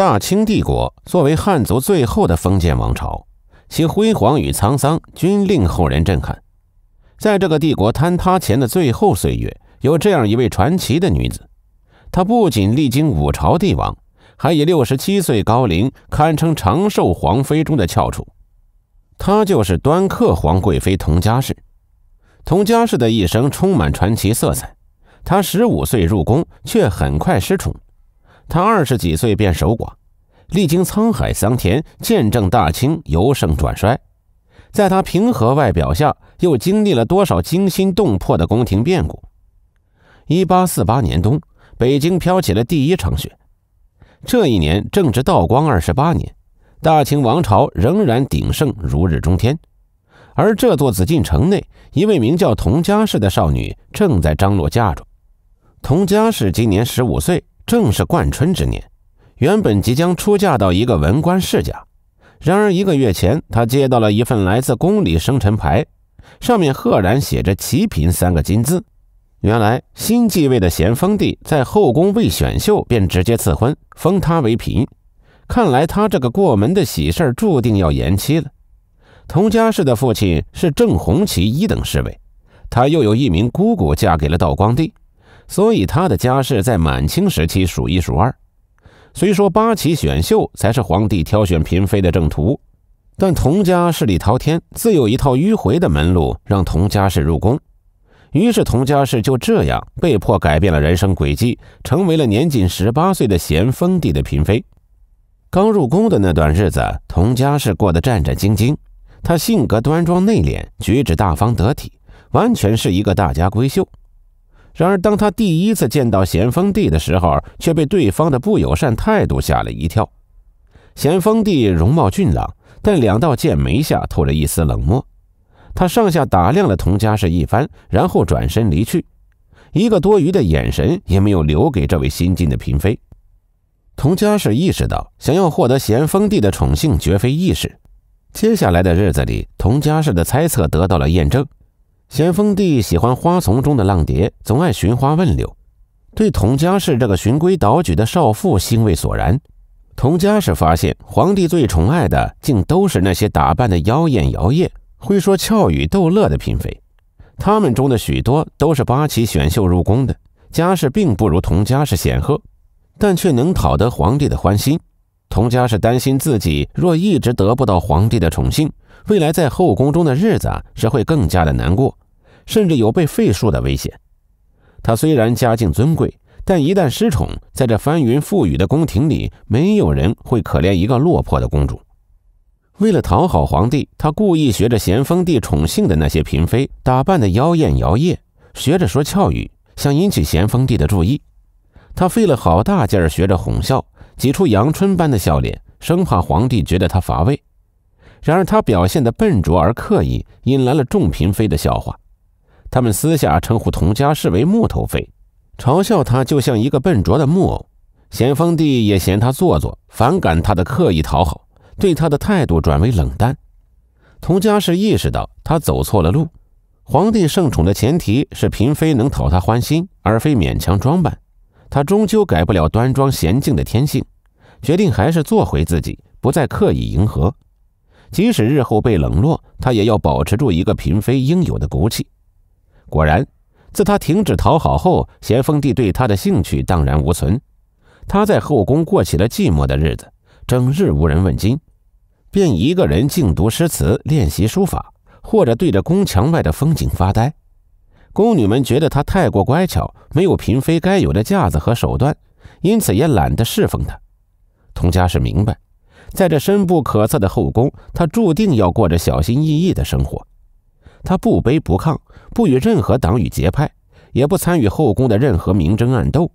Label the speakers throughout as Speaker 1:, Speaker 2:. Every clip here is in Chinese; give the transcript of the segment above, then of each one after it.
Speaker 1: 大清帝国作为汉族最后的封建王朝，其辉煌与沧桑均令后人震撼。在这个帝国坍塌前的最后岁月，有这样一位传奇的女子，她不仅历经五朝帝王，还以六十七岁高龄堪称长寿皇妃中的翘楚。她就是端克皇贵妃佟佳氏。佟佳氏的一生充满传奇色彩，她十五岁入宫，却很快失宠。他二十几岁便守寡，历经沧海桑田，见证大清由盛转衰。在他平和外表下，又经历了多少惊心动魄的宫廷变故？一八四八年冬，北京飘起了第一场雪。这一年正值道光二十八年，大清王朝仍然鼎盛如日中天。而这座紫禁城内，一位名叫佟家氏的少女正在张罗嫁妆。佟家氏今年十五岁。正是冠春之年，原本即将出嫁到一个文官世家，然而一个月前，他接到了一份来自宫里生辰牌，上面赫然写着“齐嫔”三个金字。原来新继位的咸丰帝在后宫未选秀，便直接赐婚，封他为嫔。看来他这个过门的喜事儿注定要延期了。佟家氏的父亲是正红旗一等侍卫，他又有一名姑姑嫁给了道光帝。所以他的家世在满清时期数一数二。虽说八旗选秀才是皇帝挑选嫔妃的正途，但佟家势力滔天，自有一套迂回的门路让佟家氏入宫。于是佟家氏就这样被迫改变了人生轨迹，成为了年仅十八岁的咸丰帝的嫔妃。刚入宫的那段日子，佟家氏过得战战兢兢。他性格端庄内敛，举止大方得体，完全是一个大家闺秀。然而，当他第一次见到咸丰帝的时候，却被对方的不友善态度吓了一跳。咸丰帝容貌俊朗，但两道剑眉下透着一丝冷漠。他上下打量了佟家氏一番，然后转身离去，一个多余的眼神也没有留给这位新晋的嫔妃。佟家氏意识到，想要获得咸丰帝的宠幸绝非易事。接下来的日子里，佟家氏的猜测得到了验证。咸丰帝喜欢花丛中的浪蝶，总爱寻花问柳，对佟佳氏这个循规蹈矩的少妇兴味索然。佟佳氏发现，皇帝最宠爱的竟都是那些打扮的妖艳摇曳、会说俏语逗乐的嫔妃。他们中的许多都是八旗选秀入宫的，家世并不如佟家氏显赫，但却能讨得皇帝的欢心。佟佳氏担心自己若一直得不到皇帝的宠幸，未来在后宫中的日子是会更加的难过。甚至有被废黜的危险。她虽然家境尊贵，但一旦失宠，在这翻云覆雨的宫廷里，没有人会可怜一个落魄的公主。为了讨好皇帝，她故意学着咸丰帝宠幸的那些嫔妃，打扮得妖艳摇曳，学着说俏语，想引起咸丰帝的注意。她费了好大劲儿学着哄笑，挤出阳春般的笑脸，生怕皇帝觉得她乏味。然而，她表现得笨拙而刻意，引来了众嫔妃的笑话。他们私下称呼佟佳氏为“木头妃”，嘲笑她就像一个笨拙的木偶。咸丰帝也嫌她做作，反感她的刻意讨好，对她的态度转为冷淡。佟佳氏意识到他走错了路。皇帝盛宠的前提是嫔妃能讨他欢心，而非勉强装扮。他终究改不了端庄娴静的天性，决定还是做回自己，不再刻意迎合。即使日后被冷落，他也要保持住一个嫔妃应有的骨气。果然，自他停止讨好后，咸丰帝对他的兴趣荡然无存。他在后宫过起了寂寞的日子，整日无人问津，便一个人静读诗词，练习书法，或者对着宫墙外的风景发呆。宫女们觉得他太过乖巧，没有嫔妃该有的架子和手段，因此也懒得侍奉他。佟家氏明白，在这深不可测的后宫，他注定要过着小心翼翼的生活。他不卑不亢。不与任何党羽结派，也不参与后宫的任何明争暗斗。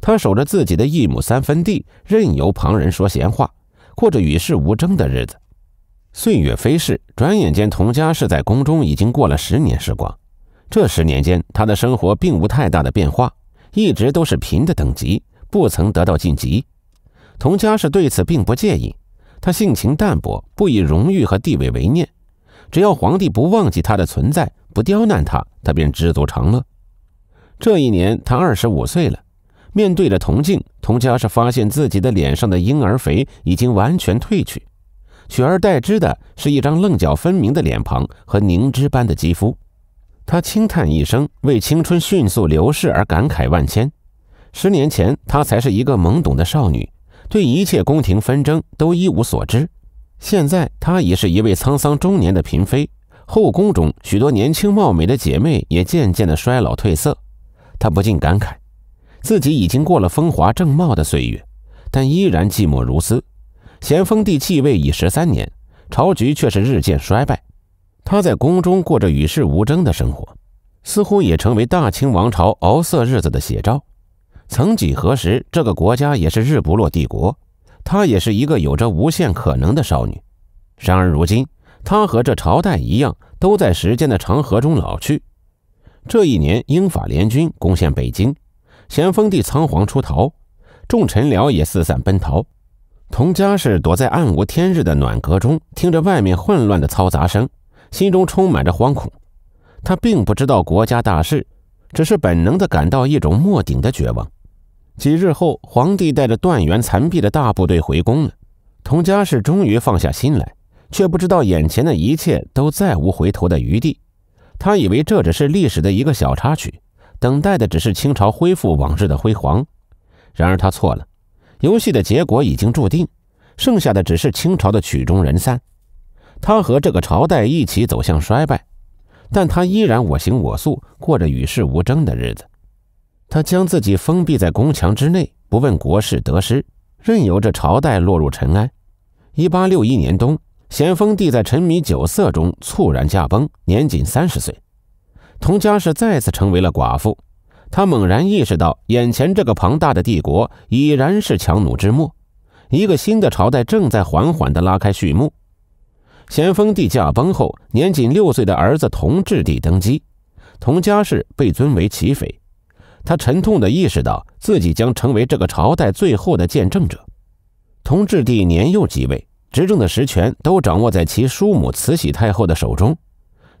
Speaker 1: 他守着自己的一亩三分地，任由旁人说闲话，过着与世无争的日子。岁月飞逝，转眼间童家氏在宫中已经过了十年时光。这十年间，他的生活并无太大的变化，一直都是嫔的等级，不曾得到晋级。童家氏对此并不介意，他性情淡泊，不以荣誉和地位为念，只要皇帝不忘记他的存在。不刁难他，他便知足常乐。这一年，他二十五岁了。面对着铜镜，童家是发现自己的脸上的婴儿肥已经完全褪去，取而代之的是一张棱角分明的脸庞和凝脂般的肌肤。他轻叹一声，为青春迅速流逝而感慨万千。十年前，她才是一个懵懂的少女，对一切宫廷纷争都一无所知。现在，她已是一位沧桑中年的嫔妃。后宫中，许多年轻貌美的姐妹也渐渐的衰老褪色，他不禁感慨，自己已经过了风华正茂的岁月，但依然寂寞如斯。咸丰帝继位已十三年，朝局却是日渐衰败。他在宫中过着与世无争的生活，似乎也成为大清王朝熬色日子的写照。曾几何时，这个国家也是日不落帝国，她也是一个有着无限可能的少女。然而如今。他和这朝代一样，都在时间的长河中老去。这一年，英法联军攻陷北京，咸丰帝仓皇出逃，众臣僚也四散奔逃。佟佳氏躲在暗无天日的暖阁中，听着外面混乱的嘈杂声，心中充满着惶恐。他并不知道国家大事，只是本能地感到一种莫顶的绝望。几日后，皇帝带着断垣残壁的大部队回宫了，佟佳氏终于放下心来。却不知道眼前的一切都再无回头的余地。他以为这只是历史的一个小插曲，等待的只是清朝恢复往日的辉煌。然而他错了，游戏的结果已经注定，剩下的只是清朝的曲终人散。他和这个朝代一起走向衰败，但他依然我行我素，过着与世无争的日子。他将自己封闭在宫墙之内，不问国事得失，任由这朝代落入尘埃。一八六一年冬。咸丰帝在沉迷酒色中猝然驾崩，年仅三十岁，佟佳氏再次成为了寡妇。她猛然意识到，眼前这个庞大的帝国已然是强弩之末，一个新的朝代正在缓缓地拉开序幕。咸丰帝驾崩后，年仅六岁的儿子同治帝登基，佟佳氏被尊为齐妃。他沉痛地意识到，自己将成为这个朝代最后的见证者。同治帝年幼即位。执政的实权都掌握在其叔母慈禧太后的手中，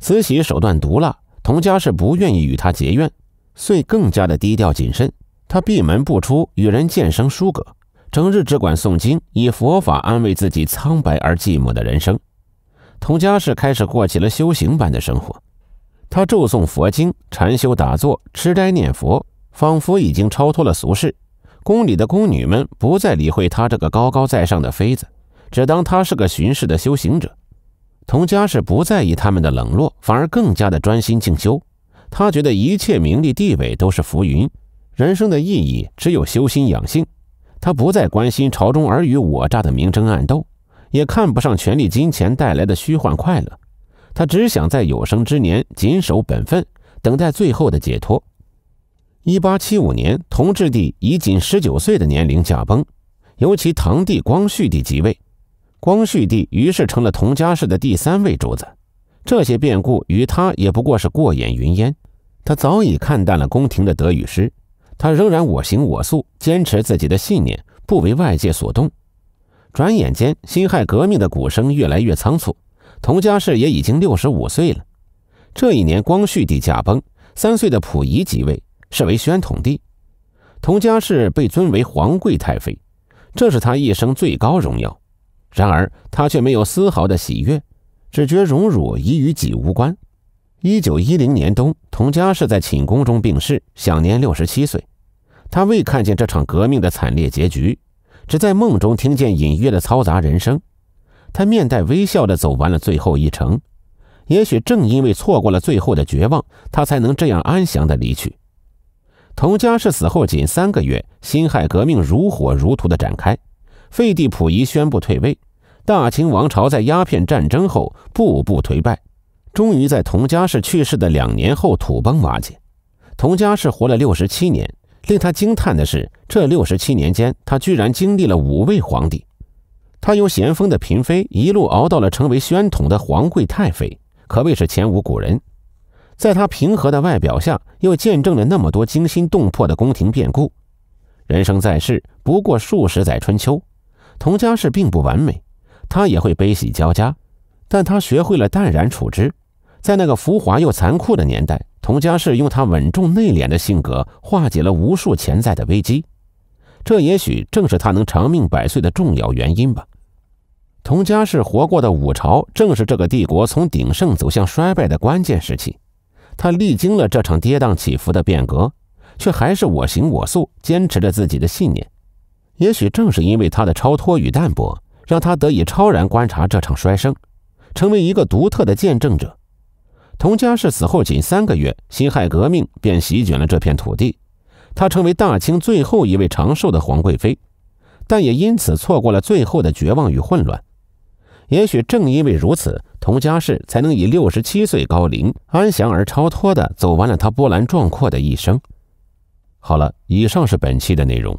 Speaker 1: 慈禧手段毒辣，佟家是不愿意与她结怨，遂更加的低调谨慎。他闭门不出，与人渐生疏隔，整日只管诵经，以佛法安慰自己苍白而寂寞的人生。佟家氏开始过起了修行般的生活，他咒诵佛经，禅修打坐，吃斋念佛，仿佛已经超脱了俗世。宫里的宫女们不再理会他这个高高在上的妃子。只当他是个巡视的修行者，童家是不在意他们的冷落，反而更加的专心静修。他觉得一切名利地位都是浮云，人生的意义只有修心养性。他不再关心朝中尔虞我诈的明争暗斗，也看不上权力金钱带来的虚幻快乐。他只想在有生之年谨守本分，等待最后的解脱。一八七五年，同治帝以仅十九岁的年龄驾崩，由其堂弟光绪帝即位。光绪帝于是成了佟家氏的第三位主子，这些变故与他也不过是过眼云烟，他早已看淡了宫廷的得与失，他仍然我行我素，坚持自己的信念，不为外界所动。转眼间，辛亥革命的鼓声越来越仓促，佟家氏也已经六十五岁了。这一年，光绪帝驾崩，三岁的溥仪即位，是为宣统帝，佟家氏被尊为皇贵太妃，这是他一生最高荣耀。然而，他却没有丝毫的喜悦，只觉荣辱已与己无关。一九一零年冬，佟佳氏在寝宫中病逝，享年六十七岁。他未看见这场革命的惨烈结局，只在梦中听见隐约的嘈杂人声。他面带微笑地走完了最后一程。也许正因为错过了最后的绝望，他才能这样安详地离去。佟佳氏死后仅三个月，辛亥革命如火如荼地展开。废帝溥仪宣布退位，大清王朝在鸦片战争后步步颓败，终于在佟家氏去世的两年后土崩瓦解。佟家氏活了六十七年，令他惊叹的是，这六十七年间他居然经历了五位皇帝。他由咸丰的嫔妃一路熬到了成为宣统的皇贵太妃，可谓是前无古人。在他平和的外表下，又见证了那么多惊心动魄的宫廷变故。人生在世，不过数十载春秋。童家氏并不完美，他也会悲喜交加，但他学会了淡然处之。在那个浮华又残酷的年代，童家氏用他稳重内敛的性格化解了无数潜在的危机，这也许正是他能长命百岁的重要原因吧。童家氏活过的五朝，正是这个帝国从鼎盛走向衰败的关键时期，他历经了这场跌宕起伏的变革，却还是我行我素，坚持着自己的信念。也许正是因为他的超脱与淡泊，让他得以超然观察这场衰生，成为一个独特的见证者。佟佳氏死后仅三个月，辛亥革命便席卷了这片土地。她成为大清最后一位长寿的皇贵妃，但也因此错过了最后的绝望与混乱。也许正因为如此，佟佳氏才能以六十七岁高龄，安详而超脱地走完了她波澜壮阔的一生。好了，以上是本期的内容。